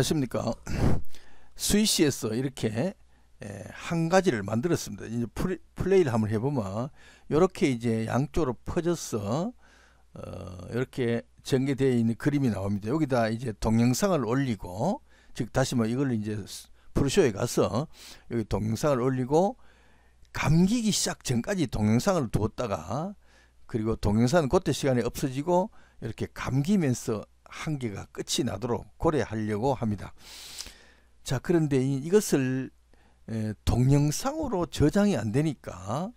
안녕하십니까 스위시에서 이렇게 예, 한 가지를 만들었습니다. 이제 플레이를 한번 해보면 이렇게 이제 양쪽으로 퍼져서 이렇게 어, 전개되어 있는 그림이 나옵니다. 여기다 이제 동영상을 올리고 즉 다시 뭐 이걸 이제 프로쇼에 가서 여기 동영상을 올리고 감기기 시작 전까지 동영상을 두었다가 그리고 동영상은 그때 시간이 없어지고 이렇게 감기면서 한계가 끝이 나도록 고려하려고 합니다. 자 그런데 이것을 동영상으로 저장이 안 되니까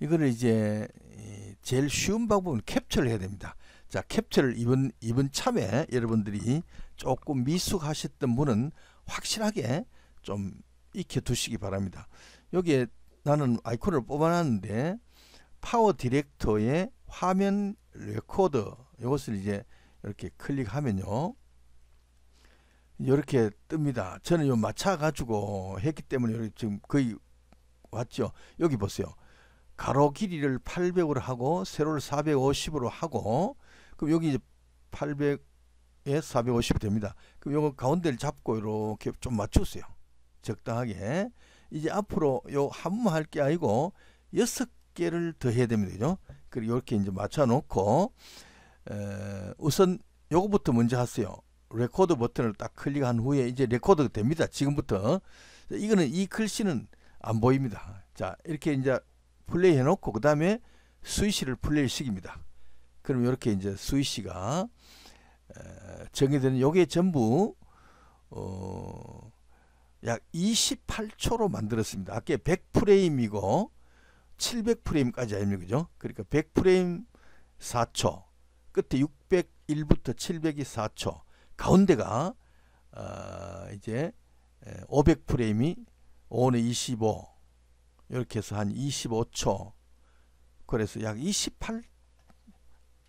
이거를 이제 제일 쉬운 방법은 캡처를 해야 됩니다. 자 캡처를 이번 이번 참에 여러분들이 조금 미숙하셨던 분은 확실하게 좀 익혀 두시기 바랍니다. 여기에 나는 아이콘을 뽑아놨는데 파워 디렉터의 화면 레코드 이것을 이제 이렇게 클릭하면요. 이렇게 뜹니다. 저는 요 맞춰가지고 했기 때문에 지금 거의 왔죠. 여기 보세요. 가로 길이를 800으로 하고 세로를 450으로 하고 그럼 여기 이제 800에 4 5 0 됩니다. 그럼 요거 가운데를 잡고 이렇게 좀 맞추세요. 적당하게 이제 앞으로 요한무할게 아니고 여섯 개를 더 해야 됩니다. 그죠? 그리고 이렇게 이제 맞춰 놓고 에, 우선 요거부터 먼저 하세요. 레코드 버튼을 딱 클릭한 후에 이제 레코드가 됩니다. 지금부터 이거는 이 글씨는 안 보입니다. 자 이렇게 이제 플레이 해놓고 그 다음에 스위시를 플레이 시킵니다. 그럼 이렇게 이제 스위시가 정의되는 요게 전부 어, 약 28초로 만들었습니다. 아까 100프레임이고 700프레임까지 아닙니까? 그죠? 그러니까 100프레임 4초 끝에 601부터 700이 4초 가운데가 어, 이제 500프레임이 5는 25 이렇게 해서 한 25초 그래서 약 28,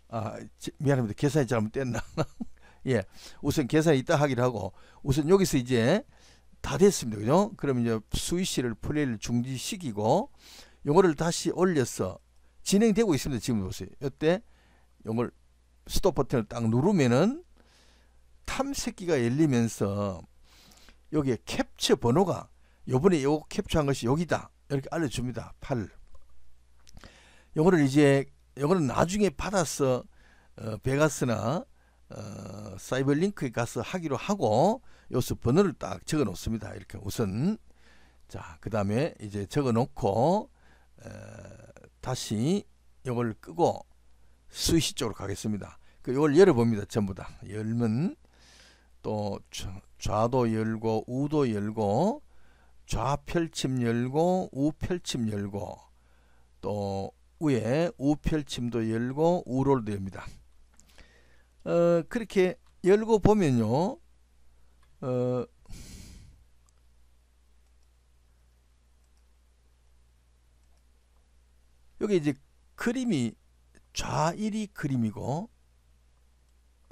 아, 미안합니다. 계산이 잘못됐나? 예. 우선 계산이 있다 하기로 하고, 우선 여기서 이제 다 됐습니다. 그죠? 그럼 이제 스위치를 플레이를 중지시키고, 요거를 다시 올려서 진행되고 있습니다. 지금 보세요. 이때 요걸 스톱 버튼을 딱 누르면은 탐색기가 열리면서 여기에 캡처 번호가 요번에 요 캡처한 것이 여기다 이렇게 알려줍니다 8 요거를 이제 요거는 나중에 받아서 어, 베가스나 어, 사이버링크에 가서 하기로 하고 요수 번호를 딱 적어 놓습니다 이렇게 우선 자 그 다음에 이제 적어 놓고 에, 다시 요걸 끄고 스위시 쪽으로 가겠습니다. 이걸 그 열어봅니다. 전부 다. 열면 또 좌도 열고 우도 열고 좌펼침 열고 우펼침 열고 또 위에 우펼침도 열고 우롤도 엽니다. 어, 그렇게 열고 보면요. 어, 여기 이제 그림이 좌1이 그림이고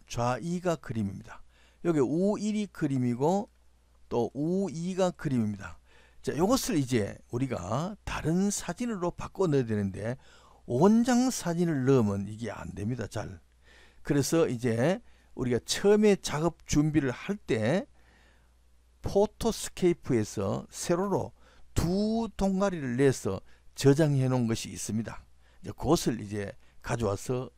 좌2가 그림입니다. 여기 우1이 그림이고 또우2가 그림입니다. 자, 이것을 이제 우리가 다른 사진으로 바꿔 넣어야 되는데 원장 사진을 넣으면 이게 안 됩니다. 잘. 그래서 이제 우리가 처음에 작업 준비를 할 때 포토스케이프에서 세로로 두 동아리를 내서 저장해 놓은 것이 있습니다. 이제 그것을 이제 가져와서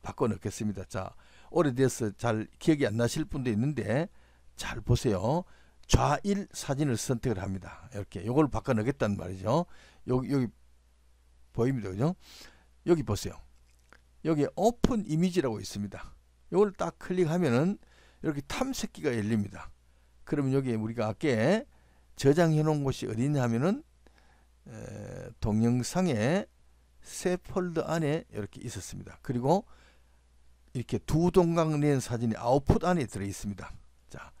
바꿔 넣겠습니다. 자, 오래돼서 잘 기억이 안 나실 분도 있는데 잘 보세요. 좌일 사진을 선택을 합니다. 이렇게 요걸 바꿔 넣겠단 말이죠. 여기 여기 보입니다. 그죠? 여기 보세요. 여기 오픈 이미지라고 있습니다. 요걸 딱 클릭하면은 이렇게 탐색기가 열립니다. 그러면 여기에 우리가 아까 저장해 놓은 곳이 어디냐 하면은 동영상에 세폴드 안에 이렇게 있었습니다. 그리고 이렇게 두 동강된 사진이 아웃풋 안에 들어 있습니다. 자,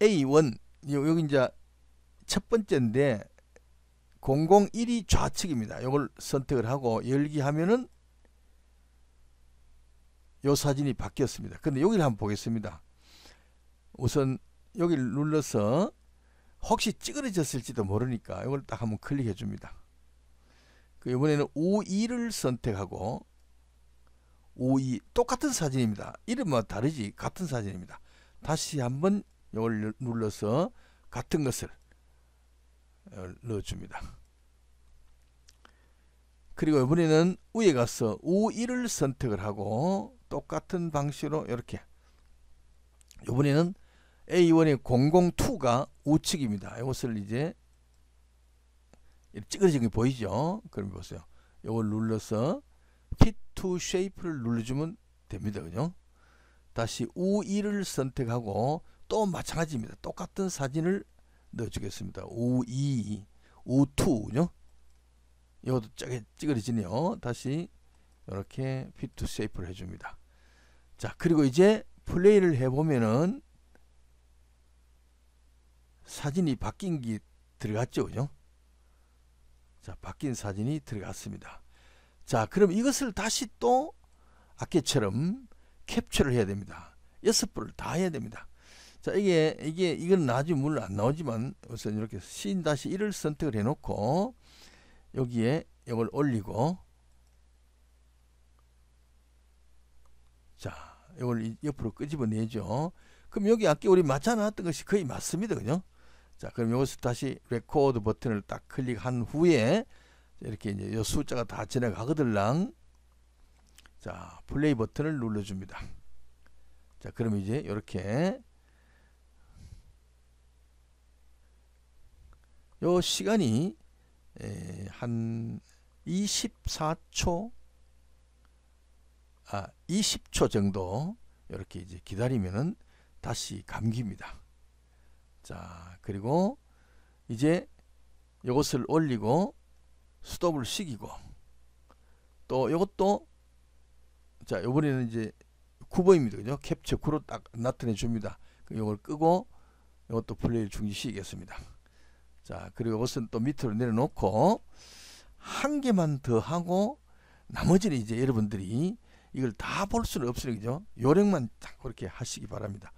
A1 여기 이제 첫 번째인데 001이 좌측입니다. 이걸 선택을 하고 열기하면은 요 사진이 바뀌었습니다. 근데 여기를 한번 보겠습니다. 우선 여기를 눌러서 혹시 찌그러졌을지도 모르니까 이걸 딱 한번 클릭해 줍니다. 그 이번에는 52를 선택하고 52 똑같은 사진입니다. 이름은 다르지 같은 사진입니다. 다시 한번 이걸 눌러서 같은 것을 어, 넣어줍니다. 그리고 이번에는 위에 가서 51을 선택을 하고 똑같은 방식으로 이렇게 이번에는 A1의 002가 우측입니다. 이것을 이제 찌그러진 게 보이죠? 그럼 보세요. 요걸 눌러서 fit to shape를 눌러주면 됩니다. 그죠? 다시 우2를 선택하고 또 마찬가지입니다. 똑같은 사진을 넣어주겠습니다. 우2 우투, 그죠? 이것도 찌그러지네요. 다시 이렇게 fit to shape를 해줍니다. 자, 그리고 이제 플레이를 해보면은 사진이 바뀐 게 들어갔죠, 그죠? 자, 바뀐 사진이 들어갔습니다. 자, 그럼 이것을 다시 또 아까처럼 캡처를 해야 됩니다. 여섯 번을 다 해야 됩니다. 자, 이게, 이게, 이건 나중에 물론 안 나오지만 우선 이렇게 신 다시 1을 선택을 해놓고 여기에 이걸 올리고 자, 이걸 옆으로 끄집어내죠. 그럼 여기 아까 우리 맞춰놨던 것이 거의 맞습니다. 그죠? 자, 그럼 여기서 다시 레코드 버튼을 딱 클릭한 후에 이렇게 이제 요 숫자가 다 지나가거들랑 자, 플레이 버튼을 눌러 줍니다. 자, 그럼 이제 이렇게 요 시간이 에, 예, 한 24초 아 20초 정도 이렇게 이제 기다리면은 다시 감깁니다. 자 그리고 이제 이것을 올리고 스톱을 시이고또 이것도 자 요번에는 이제 9버입니다 그죠 캡처 9로 딱 나타내 줍니다 그 요걸 끄고 이것도 플레이를 중지시키겠습니다 자 그리고 이것은 또 밑으로 내려놓고 한 개만 더 하고 나머지는 이제 여러분들이 이걸 다 볼 수는 없으니 그죠 요령만 딱 그렇게 하시기 바랍니다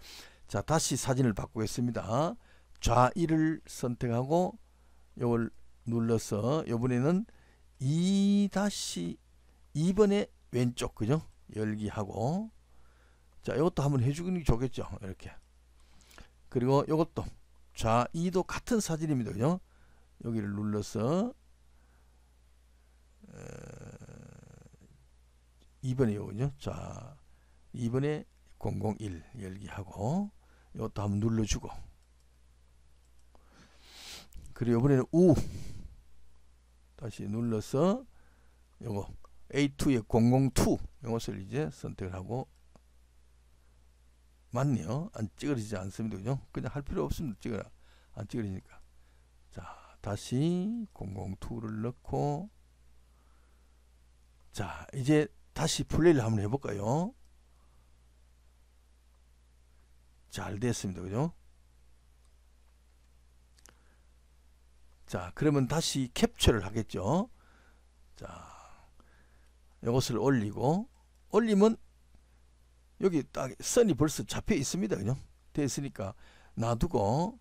자 다시 사진을 바꾸겠습니다. 좌위를 선택하고 요걸 눌러서 요번에는 2 2번에 왼쪽 그죠? 열기하고 자 이것도 한번 해주는 게 좋겠죠 이렇게 그리고 이것도 좌이도 같은 사진입니다 그죠? 여기를 눌러서 2번에 어, 요거죠 자 2번에 001 열기하고 이것도 한번 눌러주고 그리고 이번에는 우 다시 눌러서 요거 A2의 002 이것을 이제 선택을 하고 맞네요 안 찌그러지지 않습니다 그죠 그냥 할 필요 없습니다 찌그라 안 찌그러지니까 자 다시 002를 넣고 자 이제 다시 플레이를 한번 해볼까요 잘 됐습니다. 그죠? 자, 그러면 다시 캡처를 하겠죠. 자, 이것을 올리고 올리면 여기 딱 선이 벌써 잡혀 있습니다. 그죠? 되으니까 놔두고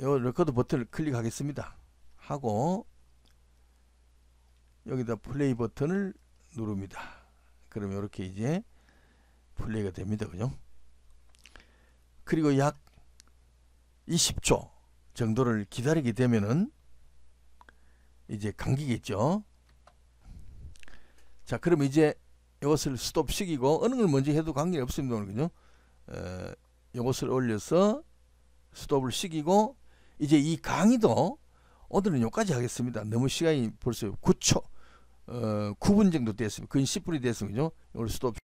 요 레코드 버튼을 클릭하겠습니다. 하고 여기다 플레이 버튼을 누릅니다. 그럼 이렇게 이제 플레이가 됩니다. 그죠? 그리고 약 20초 정도를 기다리게 되면은 이제 감기겠죠. 자, 그럼 이제 이것을 스톱 시키고 어느 걸 먼저 해도 관계는 없습니다. 그죠? 에, 이것을 올려서 스톱을 시키고 이제 이 강의도 오늘은 여기까지 하겠습니다. 너무 시간이 벌써 9초, 어, 9분 정도 됐습니다. 근 10분이 됐습니다. 그죠? 이걸 스톱